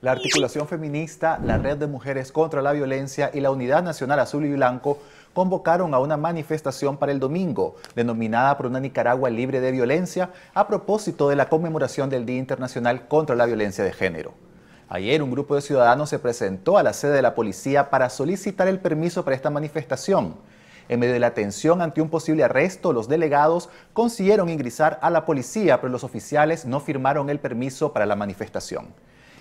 La articulación feminista, la Red de Mujeres contra la Violencia y la Unidad Nacional Azul y Blanco convocaron a una manifestación para el domingo, denominada por una Nicaragua libre de violencia, a propósito de la conmemoración del Día Internacional contra la Violencia de Género. Ayer un grupo de ciudadanos se presentó a la sede de la policía para solicitar el permiso para esta manifestación. En medio de la tensión ante un posible arresto, los delegados consiguieron ingresar a la policía, pero los oficiales no firmaron el permiso para la manifestación.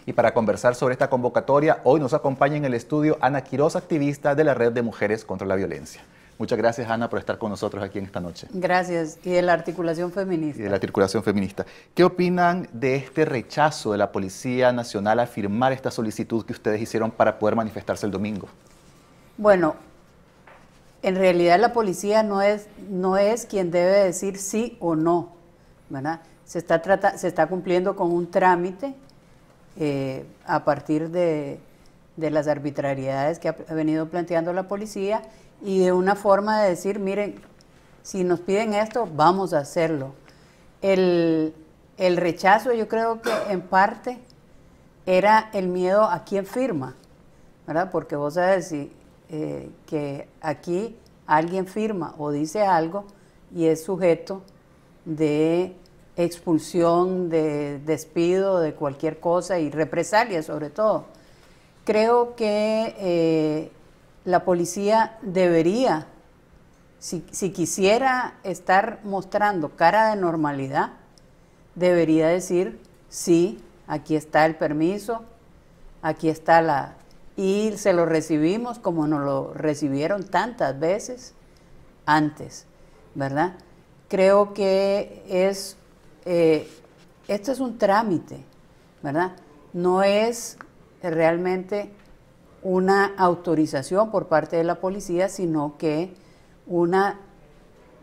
Y para conversar sobre esta convocatoria, hoy nos acompaña en el estudio Ana Quiroz, activista de la Red de Mujeres contra la Violencia. Muchas gracias, Ana, por estar con nosotros aquí en esta noche. Gracias. Y de la articulación feminista. Y de la articulación feminista. ¿Qué opinan de este rechazo de la Policía Nacional a firmar esta solicitud que ustedes hicieron para poder manifestarse el domingo? Bueno, en realidad la policía no es, no es quien debe decir sí o no, Se está, se está cumpliendo con un trámite eh, a partir de, las arbitrariedades que ha venido planteando la policía y de una forma de decir, miren, si nos piden esto, vamos a hacerlo. El, rechazo yo creo que en parte era el miedo a quién firma, ¿verdad? Porque vos sabes eh, que aquí alguien firma o dice algo y es sujeto de expulsión, de despido, de cualquier cosa y represalia sobre todo. Creo que eh, la policía debería, si, si quisiera estar mostrando cara de normalidad, debería decir, sí, aquí está el permiso, aquí está la... Y se lo recibimos como nos lo recibieron tantas veces antes, ¿verdad? Creo que es eh, esto es un trámite, ¿verdad? No es realmente una autorización por parte de la policía, sino que una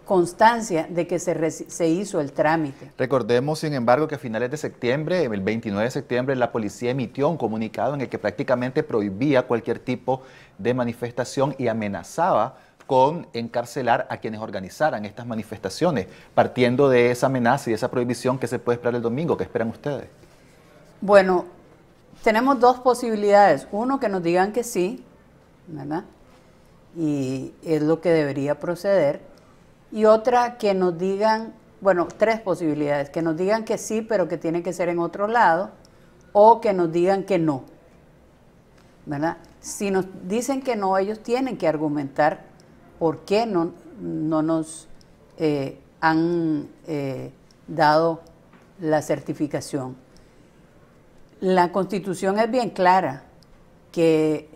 constancia de que se, se, hizo el trámite. Recordemos, sin embargo, que a finales de septiembre, el 29 de septiembre, la policía emitió un comunicado en el que prácticamente prohibía cualquier tipo de manifestación y amenazaba con encarcelar a quienes organizaran estas manifestaciones, partiendo de esa amenaza y de esa prohibición que se puede esperar el domingo, ¿qué esperan ustedes? Bueno, tenemos dos posibilidades. Uno, que nos digan que sí, ¿verdad? Y es lo que debería proceder. Y otra, que nos digan, bueno, tres posibilidades, que nos digan que sí, pero que tiene que ser en otro lado, o que nos digan que no, ¿verdad? Si nos dicen que no, ellos tienen que argumentar por qué no, no nos eh, han eh, dado la certificación. La constitución es bien clara que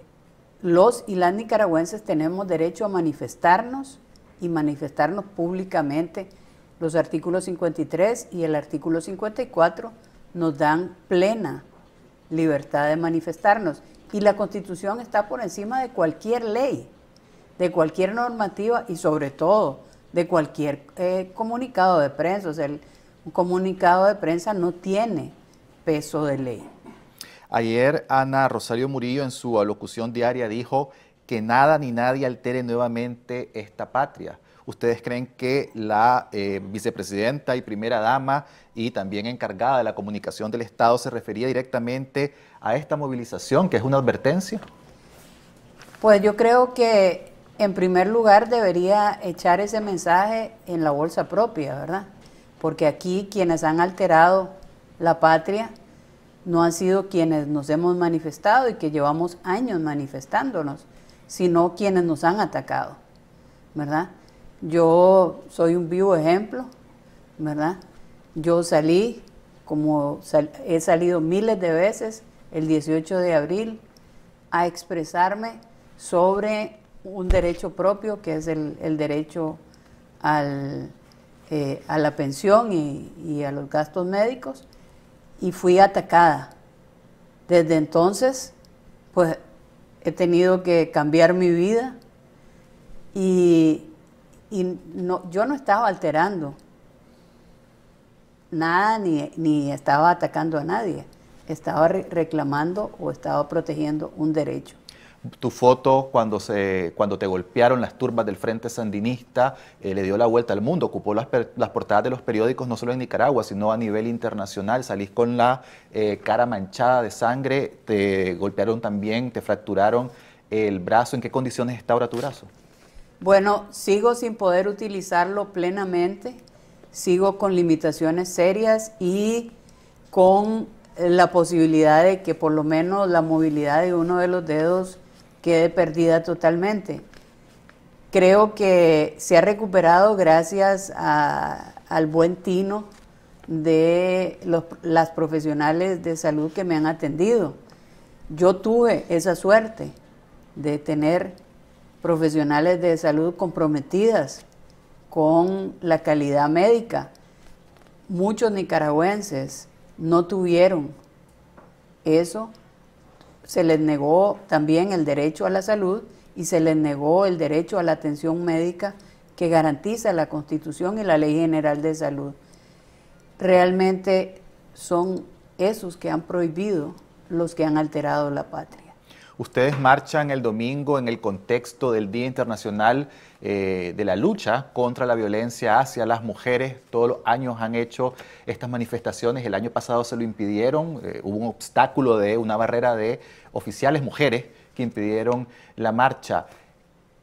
los y las nicaragüenses tenemos derecho a manifestarnos y manifestarnos públicamente. Los artículos 53 y el artículo 54 nos dan plena libertad de manifestarnos y la constitución está por encima de cualquier ley de cualquier normativa y sobre todo de cualquier eh, comunicado de prensa. O sea, el, un comunicado de prensa no tiene peso de ley. Ayer Ana Rosario Murillo en su alocución diaria dijo que nada ni nadie altere nuevamente esta patria. ¿Ustedes creen que la eh, vicepresidenta y primera dama y también encargada de la comunicación del Estado se refería directamente a esta movilización, que es una advertencia? Pues yo creo que en primer lugar debería echar ese mensaje en la bolsa propia, ¿verdad? Porque aquí quienes han alterado la patria no han sido quienes nos hemos manifestado y que llevamos años manifestándonos, sino quienes nos han atacado, ¿verdad? Yo soy un vivo ejemplo, ¿verdad? Yo salí, como he salido miles de veces el 18 de abril, a expresarme sobre un derecho propio, que es el, derecho al, eh, a la pensión y, a los gastos médicos, y fui atacada. Desde entonces, pues he tenido que cambiar mi vida y, no, yo no estaba alterando nada ni, estaba atacando a nadie, estaba reclamando o estaba protegiendo un derecho tu foto cuando, se, cuando te golpearon las turbas del Frente Sandinista eh, le dio la vuelta al mundo, ocupó las, las, portadas de los periódicos no solo en Nicaragua, sino a nivel internacional, salís con la eh, cara manchada de sangre, te golpearon también, te fracturaron el brazo, ¿en qué condiciones está ahora tu brazo? Bueno, sigo sin poder utilizarlo plenamente, sigo con limitaciones serias y con eh, la posibilidad de que por lo menos la movilidad de uno de los dedos quede perdida totalmente. Creo que se ha recuperado gracias al buen tino de las profesionales de salud que me han atendido. Yo tuve esa suerte de tener profesionales de salud comprometidas con la calidad médica. Muchos nicaragüenses no tuvieron eso se les negó también el derecho a la salud y se les negó el derecho a la atención médica que garantiza la Constitución y la Ley General de Salud. Realmente son esos que han prohibido los que han alterado la patria. Ustedes marchan el domingo en el contexto del Día Internacional eh, de la Lucha contra la Violencia hacia las Mujeres. Todos los años han hecho estas manifestaciones. El año pasado se lo impidieron. Eh, hubo un obstáculo de una barrera de oficiales mujeres que impidieron la marcha.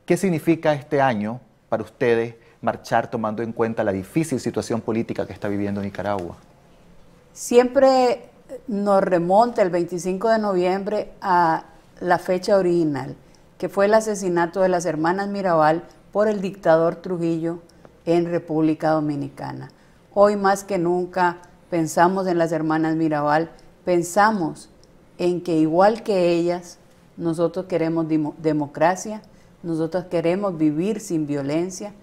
¿Qué significa este año para ustedes marchar tomando en cuenta la difícil situación política que está viviendo Nicaragua? Siempre nos remonta el 25 de noviembre a la fecha original, que fue el asesinato de las hermanas Mirabal por el dictador Trujillo en República Dominicana. Hoy más que nunca pensamos en las hermanas Mirabal, pensamos en que igual que ellas, nosotros queremos democracia, nosotros queremos vivir sin violencia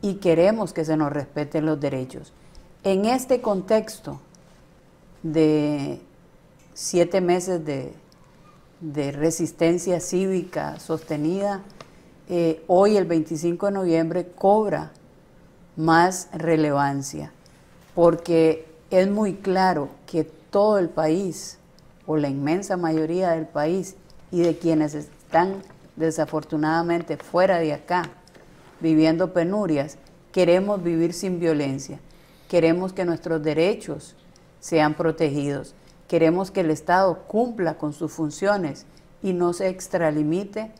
y queremos que se nos respeten los derechos. En este contexto de siete meses de de resistencia cívica sostenida, eh, hoy el 25 de noviembre cobra más relevancia, porque es muy claro que todo el país, o la inmensa mayoría del país, y de quienes están desafortunadamente fuera de acá, viviendo penurias, queremos vivir sin violencia, queremos que nuestros derechos sean protegidos. Queremos que el Estado cumpla con sus funciones y no se extralimite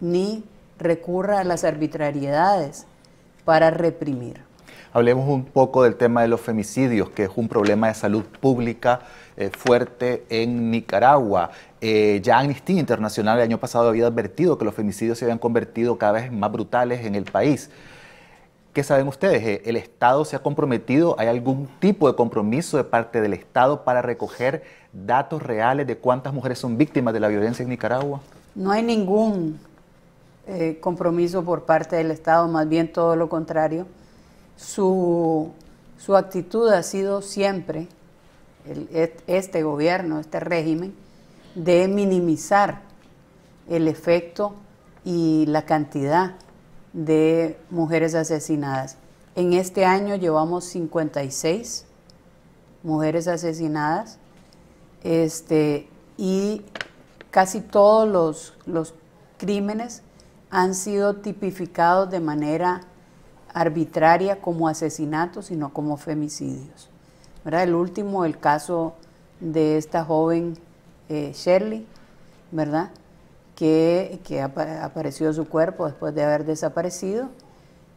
ni recurra a las arbitrariedades para reprimir. Hablemos un poco del tema de los femicidios, que es un problema de salud pública eh, fuerte en Nicaragua. Eh, ya Amnistía Internacional el año pasado había advertido que los femicidios se habían convertido cada vez más brutales en el país. ¿Qué saben ustedes? Eh, ¿El Estado se ha comprometido? ¿Hay algún tipo de compromiso de parte del Estado para recoger datos reales de cuántas mujeres son víctimas de la violencia en Nicaragua? No hay ningún eh, compromiso por parte del Estado, más bien todo lo contrario. Su, actitud ha sido siempre, este gobierno, este régimen, de minimizar el efecto y la cantidad de mujeres asesinadas. En este año llevamos 56 mujeres asesinadas este, y casi todos los, crímenes han sido tipificados de manera arbitraria como asesinatos y no como femicidios. El último, el caso de esta joven eh, Shirley, ¿verdad? que, que aparecido apareció su cuerpo después de haber desaparecido.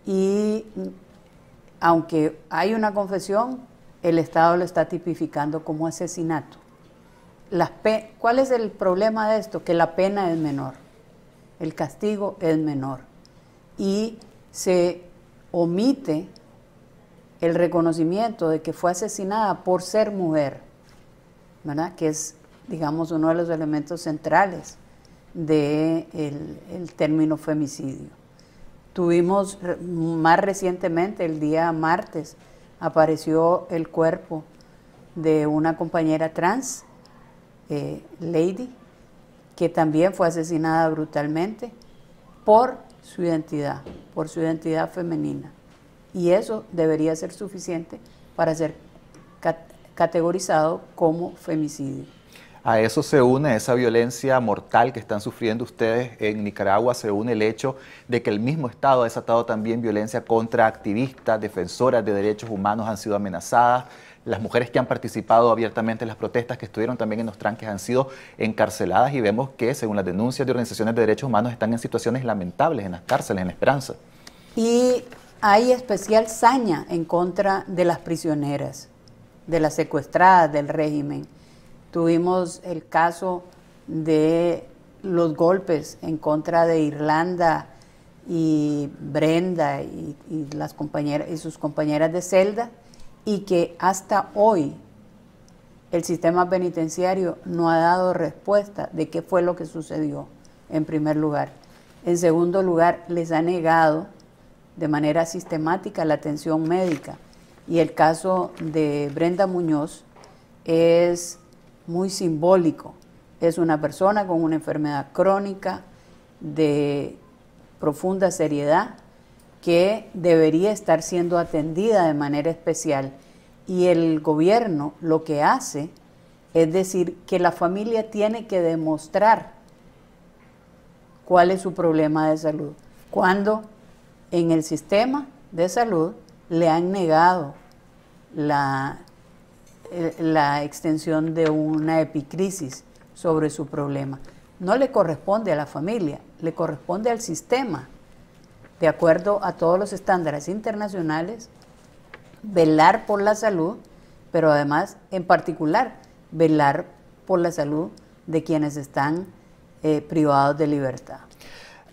Y mm, aunque hay una confesión, el Estado lo está tipificando como asesinato. ¿Cuál es el problema de esto? Que la pena es menor, el castigo es menor y se omite el reconocimiento de que fue asesinada por ser mujer, que es, digamos, uno de los elementos centrales del de el término femicidio. Tuvimos más recientemente, el día martes, apareció el cuerpo de una compañera trans, eh, Lady, que también fue asesinada brutalmente por su identidad, por su identidad femenina. Y eso debería ser suficiente para ser categorizado como femicidio. A eso se une esa violencia mortal que están sufriendo ustedes en Nicaragua, se une el hecho de que el mismo Estado ha desatado también violencia contra activistas, defensoras de derechos humanos han sido amenazadas, las mujeres que han participado abiertamente en las protestas, que estuvieron también en los tranques, han sido encarceladas y vemos que, según las denuncias de organizaciones de derechos humanos, están en situaciones lamentables en las cárceles, en esperanza. Y hay especial saña en contra de las prisioneras, de las secuestradas del régimen. Tuvimos el caso de los golpes en contra de Irlanda y Brenda y, las compañeras y sus compañeras de celda y que hasta hoy el sistema penitenciario no ha dado respuesta de qué fue lo que sucedió en primer lugar. En segundo lugar, les ha negado de manera sistemática la atención médica. Y el caso de Brenda Muñoz es muy simbólico. Es una persona con una enfermedad crónica de profunda seriedad que debería estar siendo atendida de manera especial. Y el gobierno lo que hace es decir que la familia tiene que demostrar cuál es su problema de salud. Cuando en el sistema de salud le han negado la, eh, la extensión de una epicrisis sobre su problema. No le corresponde a la familia, le corresponde al sistema, de acuerdo a todos los estándares internacionales, velar por la salud, pero además, en particular, velar por la salud de quienes están eh, privados de libertad.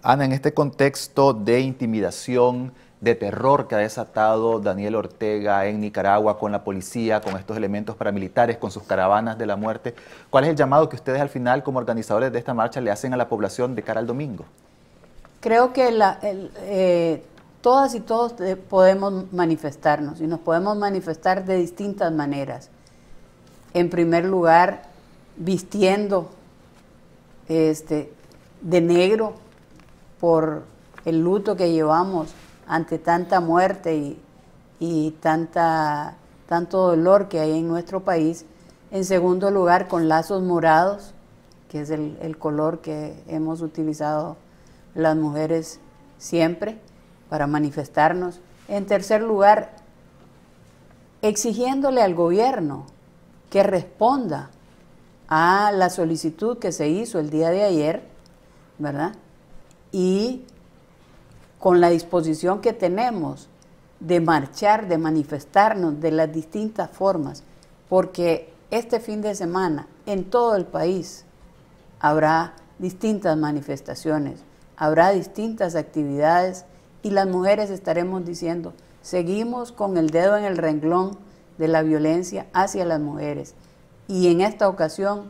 Ana, en este contexto de intimidación, de terror que ha desatado Daniel Ortega en Nicaragua con la policía, con estos elementos paramilitares, con sus caravanas de la muerte. ¿Cuál es el llamado que ustedes al final como organizadores de esta marcha le hacen a la población de cara al domingo? Creo que la, eh, todas y todos eh, podemos manifestarnos y nos podemos manifestar de distintas maneras. En primer lugar, vistiendo este, de negro por el luto que llevamos ante tanta muerte y, tanta, tanto dolor que hay en nuestro país. En segundo lugar, con lazos morados, que es el, el color que hemos utilizado las mujeres siempre para manifestarnos. En tercer lugar, exigiéndole al gobierno que responda a la solicitud que se hizo el día de ayer, ¿verdad? Y con la disposición que tenemos de marchar, de manifestarnos de las distintas formas, porque este fin de semana en todo el país habrá distintas manifestaciones, habrá distintas actividades y las mujeres estaremos diciendo, seguimos con el dedo en el renglón de la violencia hacia las mujeres. Y en esta ocasión,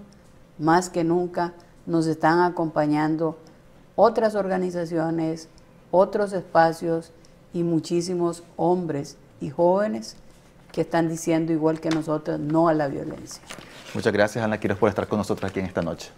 más que nunca, nos están acompañando otras organizaciones, otros espacios y muchísimos hombres y jóvenes que están diciendo igual que nosotros no a la violencia. Muchas gracias Ana Quiroz por estar con nosotros aquí en esta noche.